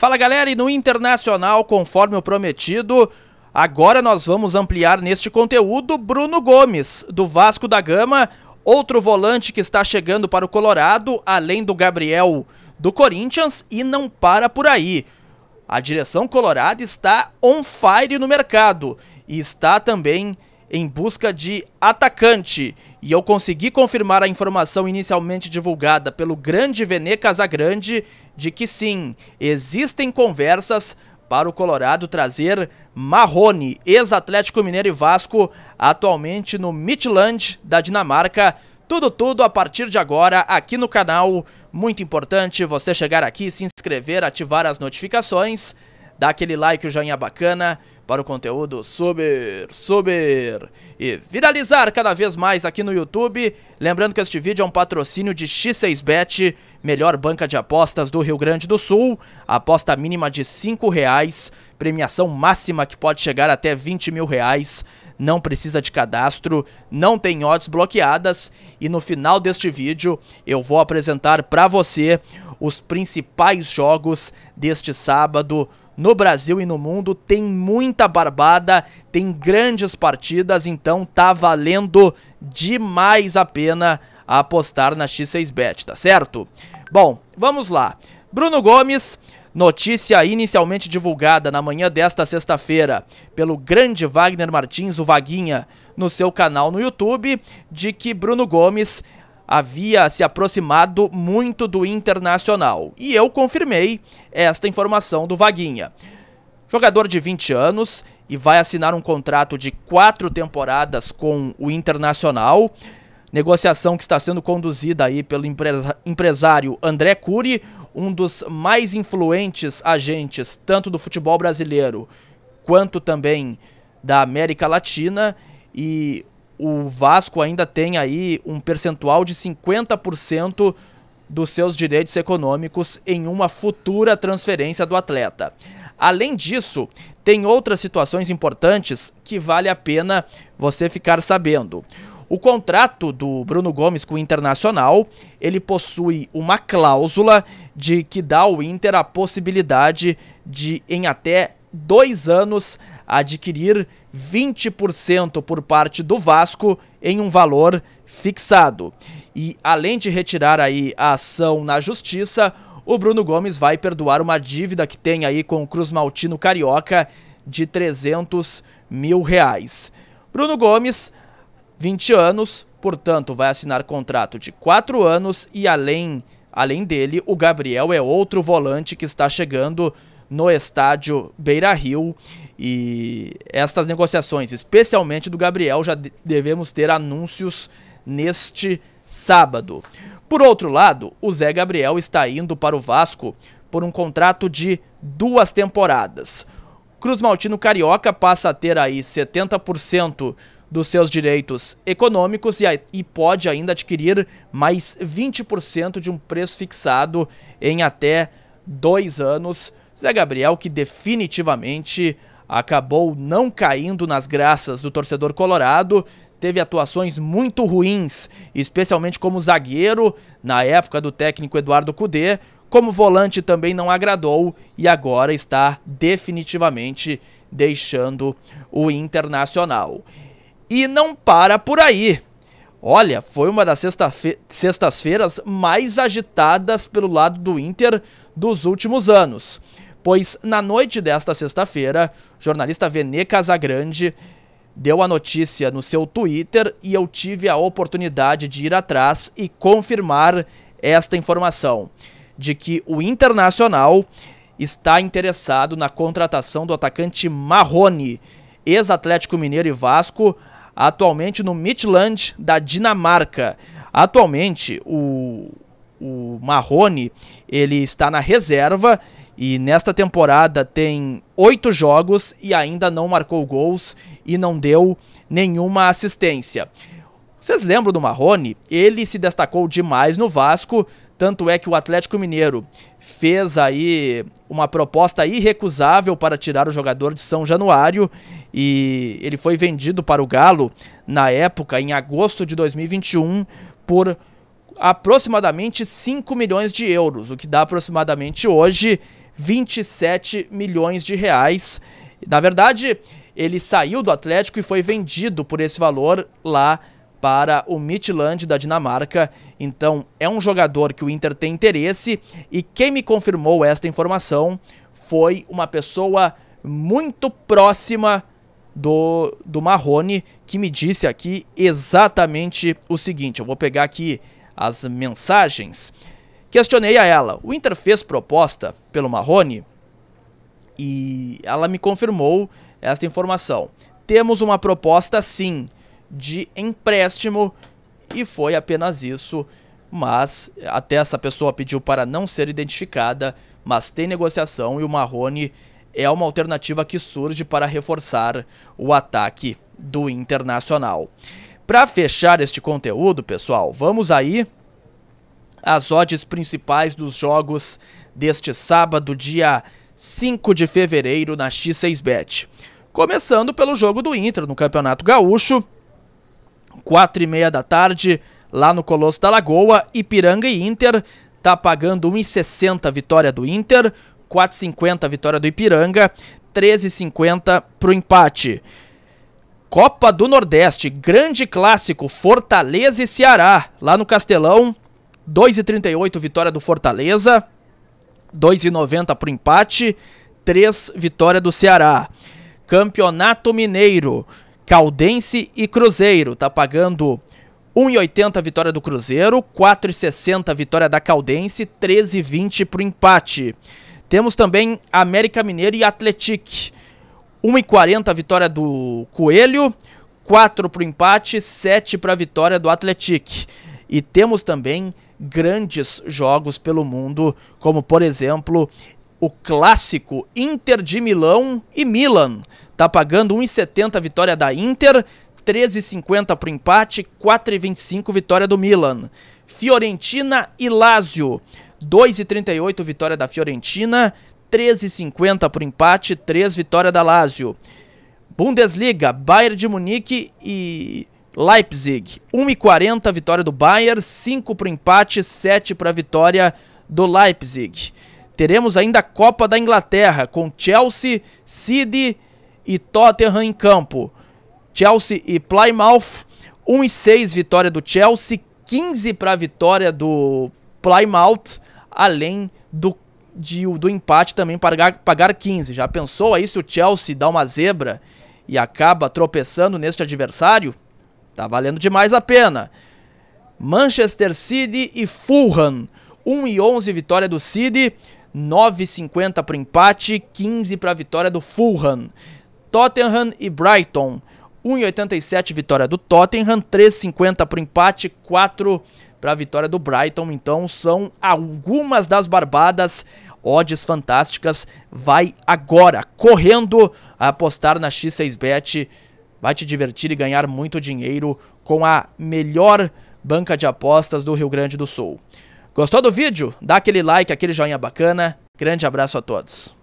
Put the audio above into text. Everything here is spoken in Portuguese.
Fala galera, e no Internacional, conforme o prometido, agora nós vamos ampliar neste conteúdo Bruno Gomes, do Vasco da Gama, outro volante que está chegando para o Colorado, além do Gabriel do Corinthians, e não para por aí. A direção colorada está on fire no mercado e está também em busca de atacante. E eu consegui confirmar a informação inicialmente divulgada pelo grande Venê Casagrande de que sim, existem conversas para o Colorado trazer Marrone, ex-Atlético Mineiro e Vasco, atualmente no Midland da Dinamarca. Tudo, tudo a partir de agora aqui no canal. Muito importante você chegar aqui, se inscrever, ativar as notificações dá aquele like, o joinha bacana para o conteúdo subir, subir e viralizar cada vez mais aqui no YouTube. Lembrando que este vídeo é um patrocínio de X6Bet, melhor banca de apostas do Rio Grande do Sul. Aposta mínima de R$ reais, premiação máxima que pode chegar até 20 mil reais. Não precisa de cadastro, não tem odds bloqueadas. E no final deste vídeo eu vou apresentar para você os principais jogos deste sábado no Brasil e no mundo. Tem muita barbada, tem grandes partidas, então tá valendo demais a pena apostar na X6Bet, tá certo? Bom, vamos lá. Bruno Gomes, notícia inicialmente divulgada na manhã desta sexta-feira pelo grande Wagner Martins, o Vaguinha, no seu canal no YouTube, de que Bruno Gomes havia se aproximado muito do Internacional. E eu confirmei esta informação do Vaguinha. Jogador de 20 anos e vai assinar um contrato de quatro temporadas com o Internacional. Negociação que está sendo conduzida aí pelo empresário André Cury, um dos mais influentes agentes tanto do futebol brasileiro quanto também da América Latina e o Vasco ainda tem aí um percentual de 50% dos seus direitos econômicos em uma futura transferência do atleta. Além disso, tem outras situações importantes que vale a pena você ficar sabendo. O contrato do Bruno Gomes com o Internacional, ele possui uma cláusula de que dá ao Inter a possibilidade de, em até dois anos adquirir 20% por parte do Vasco em um valor fixado. E além de retirar aí a ação na justiça, o Bruno Gomes vai perdoar uma dívida que tem aí com o Cruz Maltino Carioca de 300 mil reais. Bruno Gomes, 20 anos, portanto, vai assinar contrato de 4 anos e além, além dele, o Gabriel é outro volante que está chegando no estádio Beira Rio. E estas negociações, especialmente do Gabriel, já devemos ter anúncios neste sábado. Por outro lado, o Zé Gabriel está indo para o Vasco por um contrato de duas temporadas. Cruz Maltino Carioca passa a ter aí 70% dos seus direitos econômicos e, e pode ainda adquirir mais 20% de um preço fixado em até dois anos Zé Gabriel que definitivamente acabou não caindo nas graças do torcedor colorado, teve atuações muito ruins, especialmente como zagueiro na época do técnico Eduardo Cudê, como volante também não agradou e agora está definitivamente deixando o Internacional. E não para por aí. Olha, foi uma das sexta sextas-feiras mais agitadas pelo lado do Inter dos últimos anos pois na noite desta sexta-feira, jornalista Venê Casagrande deu a notícia no seu Twitter e eu tive a oportunidade de ir atrás e confirmar esta informação de que o Internacional está interessado na contratação do atacante Marrone, ex-Atlético Mineiro e Vasco, atualmente no Midland da Dinamarca. Atualmente, o o Marrone, ele está na reserva e nesta temporada tem oito jogos e ainda não marcou gols e não deu nenhuma assistência. Vocês lembram do Marrone? Ele se destacou demais no Vasco, tanto é que o Atlético Mineiro fez aí uma proposta irrecusável para tirar o jogador de São Januário e ele foi vendido para o Galo na época, em agosto de 2021, por aproximadamente 5 milhões de euros, o que dá aproximadamente hoje 27 milhões de reais. Na verdade, ele saiu do Atlético e foi vendido por esse valor lá para o Midland da Dinamarca. Então, é um jogador que o Inter tem interesse e quem me confirmou esta informação foi uma pessoa muito próxima do, do Marrone, que me disse aqui exatamente o seguinte. Eu vou pegar aqui as mensagens. Questionei a ela o Inter fez proposta pelo Marrone e ela me confirmou esta informação. Temos uma proposta sim de empréstimo e foi apenas isso, mas até essa pessoa pediu para não ser identificada, mas tem negociação e o Marrone é uma alternativa que surge para reforçar o ataque do Internacional. Para fechar este conteúdo, pessoal, vamos aí às odds principais dos jogos deste sábado, dia 5 de fevereiro, na X6Bet. Começando pelo jogo do Inter no Campeonato Gaúcho, 4 e meia da tarde, lá no Colosso da Lagoa, Ipiranga e Inter, tá pagando 1,60 vitória do Inter, 4,50 vitória do Ipiranga, 13,50 pro empate. Copa do Nordeste, grande clássico, Fortaleza e Ceará, lá no Castelão, 2,38 vitória do Fortaleza, 2,90 para o empate, 3 vitória do Ceará. Campeonato Mineiro, Caldense e Cruzeiro, tá pagando 1,80 vitória do Cruzeiro, 4,60 vitória da Caldense, 13,20 para o empate. Temos também América Mineiro e Atlético. 1,40 a vitória do Coelho, 4 para o empate, 7 para a vitória do Atletic. E temos também grandes jogos pelo mundo, como por exemplo o clássico Inter de Milão e Milan. está pagando 1,70 a vitória da Inter, 13,50 para o empate, 4,25 vitória do Milan. Fiorentina e Lazio, 2,38 vitória da Fiorentina, 13,50 o empate, 3 vitória da Lazio. Bundesliga, Bayern de Munique e Leipzig. 1,40 vitória do Bayern, 5 para o empate, 7 para a vitória do Leipzig. Teremos ainda a Copa da Inglaterra, com Chelsea, City e Tottenham em campo. Chelsea e Plymouth, 1 e 6 vitória do Chelsea, 15 para a vitória do Plymouth, além do de, do empate também pagar, pagar 15. Já pensou aí se o Chelsea dá uma zebra e acaba tropeçando neste adversário? Tá valendo demais a pena. Manchester City e Fulham. 1 e 11 vitória do City, 9,50 para o empate, 15 para a vitória do Fulham. Tottenham e Brighton. 1,87 vitória do Tottenham, 3,50 para o empate, 4 para a vitória do Brighton. Então são algumas das barbadas odds fantásticas, vai agora, correndo, apostar na X6Bet. Vai te divertir e ganhar muito dinheiro com a melhor banca de apostas do Rio Grande do Sul. Gostou do vídeo? Dá aquele like, aquele joinha bacana. Grande abraço a todos.